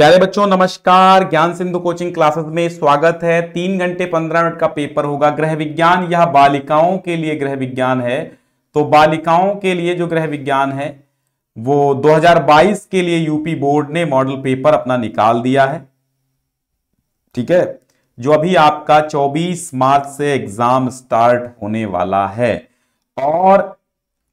प्यारे बच्चों नमस्कार ज्ञान सिंधु कोचिंग क्लासेस में स्वागत है तीन घंटे पंद्रह मिनट का पेपर होगा ग्रह विज्ञान यह बालिकाओं के लिए ग्रह विज्ञान है तो बालिकाओं के लिए जो ग्रह विज्ञान है वो 2022 के लिए यूपी बोर्ड ने मॉडल पेपर अपना निकाल दिया है ठीक है जो अभी आपका 24 मार्च से एग्जाम स्टार्ट होने वाला है और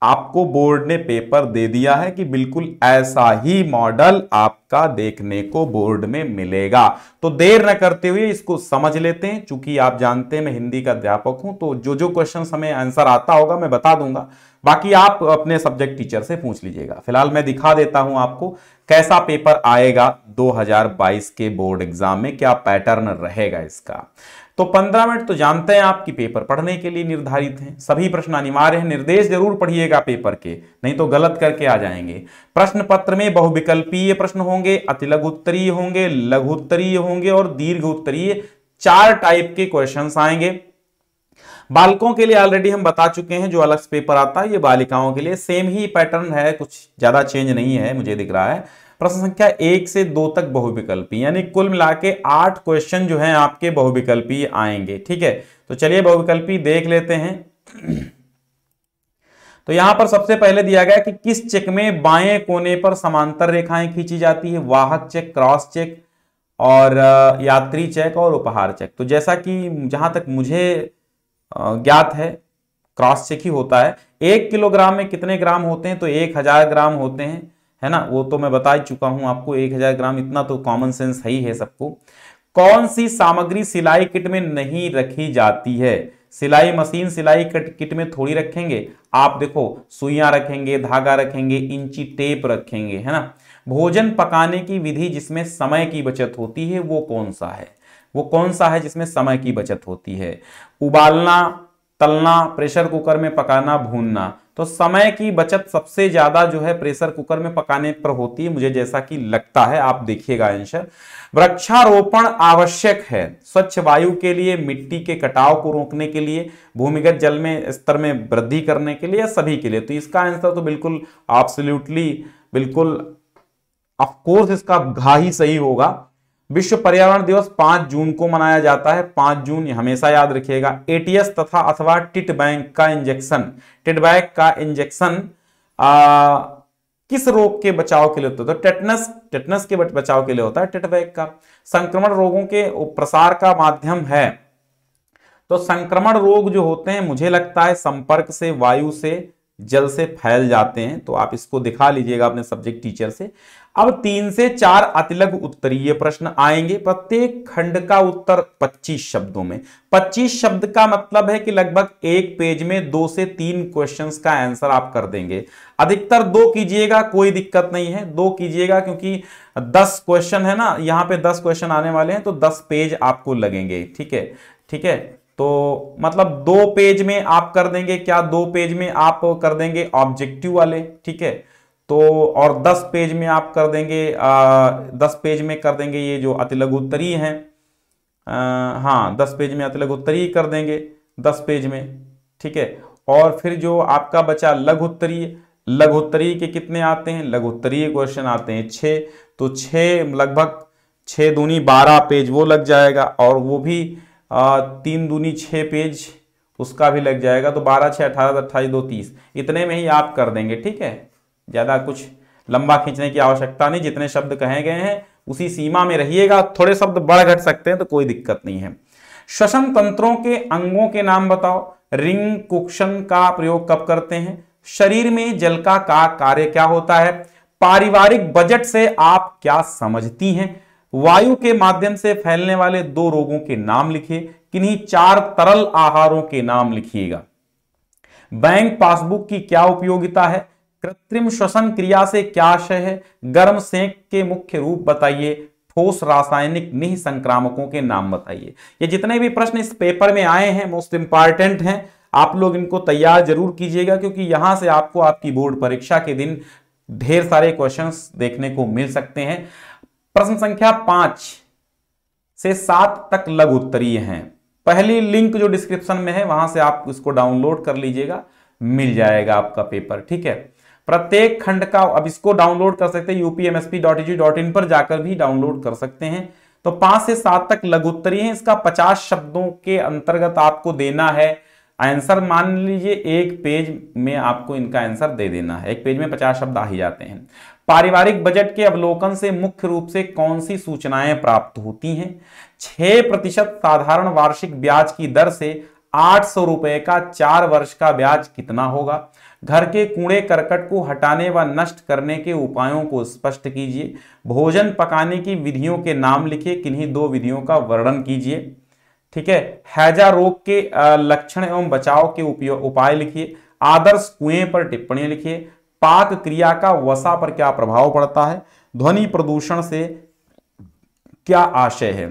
आपको बोर्ड ने पेपर दे दिया है कि बिल्कुल ऐसा ही मॉडल आपका देखने को बोर्ड में मिलेगा तो देर न करते हुए इसको समझ लेते हैं चूंकि आप जानते हैं मैं हिंदी का अध्यापक हूं तो जो जो क्वेश्चन हमें आंसर आता होगा मैं बता दूंगा बाकी आप अपने सब्जेक्ट टीचर से पूछ लीजिएगा फिलहाल मैं दिखा देता हूं आपको कैसा पेपर आएगा 2022 के बोर्ड एग्जाम में क्या पैटर्न रहेगा इसका तो 15 मिनट तो जानते हैं आपकी पेपर पढ़ने के लिए निर्धारित हैं सभी प्रश्न अनिवार्य हैं निर्देश जरूर पढ़िएगा पेपर के नहीं तो गलत करके आ जाएंगे प्रश्न पत्र में बहुविकल्पीय प्रश्न होंगे अति लघु उत्तरीय होंगे लघु उत्तरीय होंगे और दीर्घ उत्तरीय चार टाइप के क्वेश्चन आएंगे बालकों के लिए ऑलरेडी हम बता चुके हैं जो अलग से पेपर आता है ये बालिकाओं के लिए सेम ही पैटर्न है कुछ ज्यादा चेंज नहीं है मुझे दिख रहा है प्रश्न संख्या एक से दो तक बहुविकल्पी यानी कुल मिला के आठ क्वेश्चन जो है आपके बहुविकल्पी आएंगे ठीक है तो चलिए बहुविकल्पी देख लेते हैं तो यहां पर सबसे पहले दिया गया कि किस चेक में बाएं कोने पर समांतर रेखाएं खींची जाती है वाहक चेक क्रॉस चेक और यात्री चेक और उपहार चेक तो जैसा कि जहां तक मुझे ज्ञात है क्रॉस चेक ही होता है एक किलोग्राम में कितने ग्राम होते हैं तो एक हजार ग्राम होते हैं है ना वो तो मैं बता ही चुका हूं आपको एक हजार ग्राम इतना तो कॉमन सेंस है ही है सबको कौन सी सामग्री सिलाई किट में नहीं रखी जाती है सिलाई मशीन सिलाई कट किट में थोड़ी रखेंगे आप देखो सुइया रखेंगे धागा रखेंगे इंची टेप रखेंगे है ना भोजन पकाने की विधि जिसमें समय की बचत होती है वो कौन सा है वो कौन सा है जिसमें समय की बचत होती है उबालना तलना प्रेशर कुकर में पकाना भूनना तो समय की बचत सबसे ज्यादा जो है प्रेशर कुकर में पकाने पर होती है मुझे जैसा कि लगता है आप देखिएगा आंसर वृक्षारोपण आवश्यक है स्वच्छ वायु के लिए मिट्टी के कटाव को रोकने के लिए भूमिगत जल में स्तर में वृद्धि करने के लिए सभी के लिए तो इसका आंसर तो बिल्कुल ऑब्सोल्युटली बिल्कुल ऑफकोर्स इसका घा ही सही होगा विश्व पर्यावरण दिवस 5 जून को मनाया जाता है 5 जून हमेशा याद रखिएगा एटीएस तथा अथवा टिट बैंक का इंजेक्शन टिट बैंक का इंजेक्शन किस रोग के बचाव के लिए होता है तो टेटनस टेटनस के बचाव के लिए होता है टिट बैग का संक्रमण रोगों के प्रसार का माध्यम है तो संक्रमण रोग जो होते हैं मुझे लगता है संपर्क से वायु से जल से फैल जाते हैं तो आप इसको दिखा लीजिएगा अपने सब्जेक्ट टीचर से अब तीन से चार अतिलग उत्तरीय प्रश्न आएंगे प्रत्येक खंड का उत्तर 25 शब्दों में 25 शब्द का मतलब है कि लगभग एक पेज में दो से तीन क्वेश्चंस का आंसर आप कर देंगे अधिकतर दो कीजिएगा कोई दिक्कत नहीं है दो कीजिएगा क्योंकि 10 क्वेश्चन है ना यहां पे 10 क्वेश्चन आने वाले हैं तो 10 पेज आपको लगेंगे ठीक है ठीक है तो मतलब दो पेज में आप कर देंगे क्या दो पेज में आप कर देंगे ऑब्जेक्टिव वाले ठीक है तो और 10 पेज में आप कर देंगे दस पेज में कर देंगे ये जो अति है हैं हाँ दस पेज में अति लघु उत्तरी कर देंगे दस पेज में ठीक है और फिर जो आपका बचा लघु उत्तरी लघु उत्तरी के कितने आते हैं लघुत्तरीय क्वेश्चन आते हैं छः तो छः लगभग छः दूनी बारह पेज वो लग जाएगा और वो भी आ, तीन दूनी छः पेज उसका भी लग जाएगा तो बारह छः अठारह अट्ठाईस दो तीस इतने में ही आप कर देंगे ठीक है ज़्यादा कुछ लंबा खींचने की आवश्यकता नहीं जितने शब्द कहे गए हैं उसी सीमा में रहिएगा थोड़े शब्द बढ़ घट सकते हैं तो कोई दिक्कत नहीं है श्वसन तंत्रों के अंगों के नाम बताओ रिंग कुक्षण का प्रयोग कब करते हैं शरीर में जल का, का कार्य क्या होता है पारिवारिक बजट से आप क्या समझती हैं वायु के माध्यम से फैलने वाले दो रोगों के नाम लिखिए किन्हीं चार तरल आहारों के नाम लिखिएगा बैंक पासबुक की क्या उपयोगिता है कृत्रिम श्वसन क्रिया से क्या आशय है गर्म सेक के मुख्य रूप बताइए ठोस रासायनिक निह संक्रामकों के नाम बताइए ये जितने भी प्रश्न इस पेपर में आए हैं मोस्ट इंपॉर्टेंट हैं आप लोग इनको तैयार जरूर कीजिएगा क्योंकि यहां से आपको आपकी बोर्ड परीक्षा के दिन ढेर सारे क्वेश्चंस देखने को मिल सकते हैं प्रश्न संख्या पांच से सात तक लघु उत्तरीय है पहली लिंक जो डिस्क्रिप्शन में है वहां से आप इसको डाउनलोड कर लीजिएगा मिल जाएगा आपका पेपर ठीक है प्रत्येक खंड का अब इसको डाउनलोड कर सकते हैं यूपीएमएसपी डॉट डॉट इन पर जाकर भी डाउनलोड कर सकते हैं तो पांच से सात तक लघुत्तरी है इसका पचास शब्दों के अंतर्गत आपको देना है आंसर मान लीजिए एक पेज में आपको इनका आंसर दे देना है एक पेज में पचास शब्द आ ही जाते हैं पारिवारिक बजट के अवलोकन से मुख्य रूप से कौन सी सूचनाएं प्राप्त होती हैं छह प्रतिशत साधारण वार्षिक ब्याज की दर से आठ सौ रुपए का चार वर्ष का ब्याज कितना होगा घर के कूड़े करकट को हटाने व नष्ट करने के उपायों को स्पष्ट कीजिए भोजन पकाने की विधियों के नाम लिखिए किन्हीं दो विधियों का वर्णन कीजिए ठीक है हैजा रोग के लक्षण एवं बचाव के उपाय लिखिए आदर्श कुएं पर टिप्पणी लिखिए पाक क्रिया का वसा पर क्या प्रभाव पड़ता है ध्वनि प्रदूषण से क्या आशय है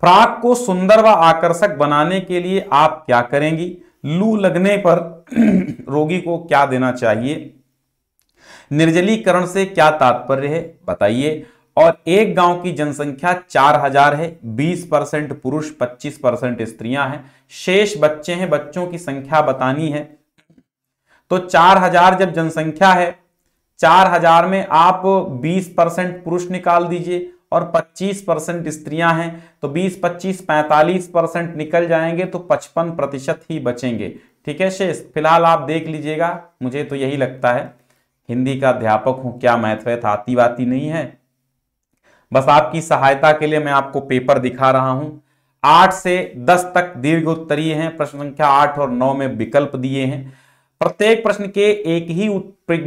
फ्राक को सुंदर व आकर्षक बनाने के लिए आप क्या करेंगी लू लगने पर रोगी को क्या देना चाहिए निर्जलीकरण से क्या तात्पर्य है बताइए और एक गांव की जनसंख्या चार हजार है बीस परसेंट पुरुष पच्चीस परसेंट स्त्रियां हैं शेष बच्चे हैं बच्चों की संख्या बतानी है तो चार हजार जब जनसंख्या है चार हजार में आप बीस परसेंट पुरुष निकाल दीजिए और 25 परसेंट स्त्रियां हैं तो 20 25 45 परसेंट निकल जाएंगे तो 55 प्रतिशत ही बचेंगे ठीक है शेष फिलहाल आप देख लीजिएगा मुझे तो यही लगता है हिंदी का अध्यापक हूं क्या मैथ वैथ आती वाती नहीं है बस आपकी सहायता के लिए मैं आपको पेपर दिखा रहा हूं आठ से दस तक दीर्घ उत्तरीय है प्रश्न संख्या आठ और नौ में विकल्प दिए हैं प्रत्येक प्रश्न के एक ही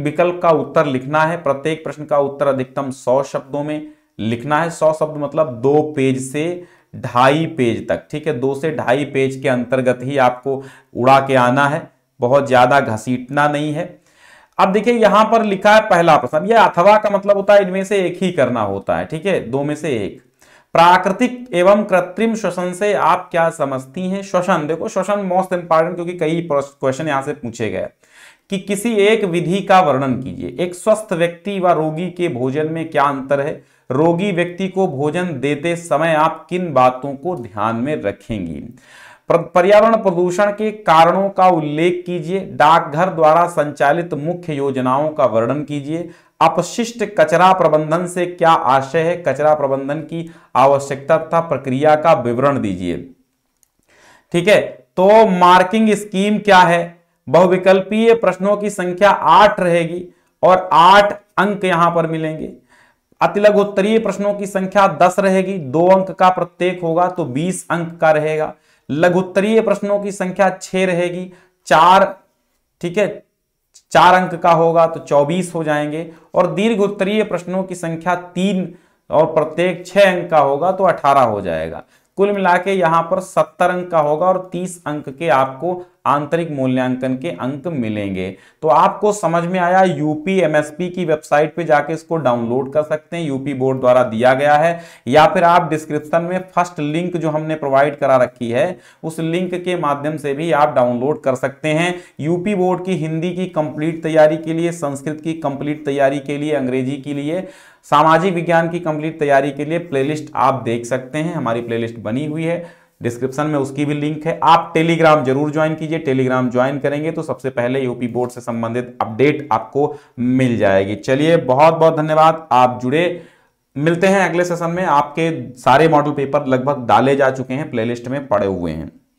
विकल्प का उत्तर लिखना है प्रत्येक प्रश्न का उत्तर अधिकतम सौ शब्दों में लिखना है सौ शब्द मतलब दो पेज से ढाई पेज तक ठीक है दो से ढाई पेज के अंतर्गत ही आपको उड़ा के आना है बहुत ज़्यादा घसीटना नहीं है अब देखिए यहां पर लिखा है पहला प्रश्न यह अथवा का मतलब होता है इनमें से एक ही करना होता है ठीक है दो में से एक प्राकृतिक एवं कृत्रिम श्वसन से आप क्या समझती हैं श्वसन देखो श्वसन मोस्ट इंपॉर्टेंट क्योंकि कई क्वेश्चन यहां से पूछे गए कि किसी एक विधि का वर्णन कीजिए एक स्वस्थ व्यक्ति व रोगी के भोजन में क्या अंतर है रोगी व्यक्ति को भोजन देते समय आप किन बातों को ध्यान में रखेंगी पर्यावरण प्रदूषण के कारणों का उल्लेख कीजिए डाकघर द्वारा संचालित मुख्य योजनाओं का वर्णन कीजिए अपशिष्ट कचरा प्रबंधन से क्या आशय है कचरा प्रबंधन की आवश्यकता तथा प्रक्रिया का विवरण दीजिए ठीक है तो मार्किंग स्कीम क्या है बहुविकल्पीय प्रश्नों की संख्या आठ रहेगी और आठ अंक यहां पर मिलेंगे अतिलघोत्तरीय प्रश्नों की संख्या दस रहेगी दो अंक का प्रत्येक होगा तो बीस अंक का रहेगा लघुत्तरीय प्रश्नों की संख्या छह रहेगी चार ठीक है चार अंक का होगा तो चौबीस हो जाएंगे और दीर्घ उत्तरीय प्रश्नों की संख्या तीन और प्रत्येक छह अंक का होगा तो अठारह हो जाएगा कुल मिला के यहाँ पर सत्तर अंक का होगा और तीस अंक के आपको आंतरिक मूल्यांकन के अंक मिलेंगे तो आपको समझ में आया यूपी एमएसपी की वेबसाइट पे जाके इसको डाउनलोड कर सकते हैं यूपी बोर्ड द्वारा दिया गया है या फिर आप डिस्क्रिप्शन में फर्स्ट लिंक जो हमने प्रोवाइड करा रखी है उस लिंक के माध्यम से भी आप डाउनलोड कर सकते हैं यूपी बोर्ड की हिंदी की कंप्लीट तैयारी के लिए संस्कृत की कंप्लीट तैयारी के लिए अंग्रेजी के लिए सामाजिक विज्ञान की कंप्लीट तैयारी के लिए प्लेलिस्ट आप देख सकते हैं हमारी प्लेलिस्ट बनी हुई है डिस्क्रिप्शन में उसकी भी लिंक है आप टेलीग्राम जरूर ज्वाइन कीजिए टेलीग्राम ज्वाइन करेंगे तो सबसे पहले यूपी बोर्ड से संबंधित अपडेट आपको मिल जाएगी चलिए बहुत बहुत धन्यवाद आप जुड़े मिलते हैं अगले सेशन में आपके सारे मॉडल पेपर लगभग डाले जा चुके हैं प्लेलिस्ट में पड़े हुए हैं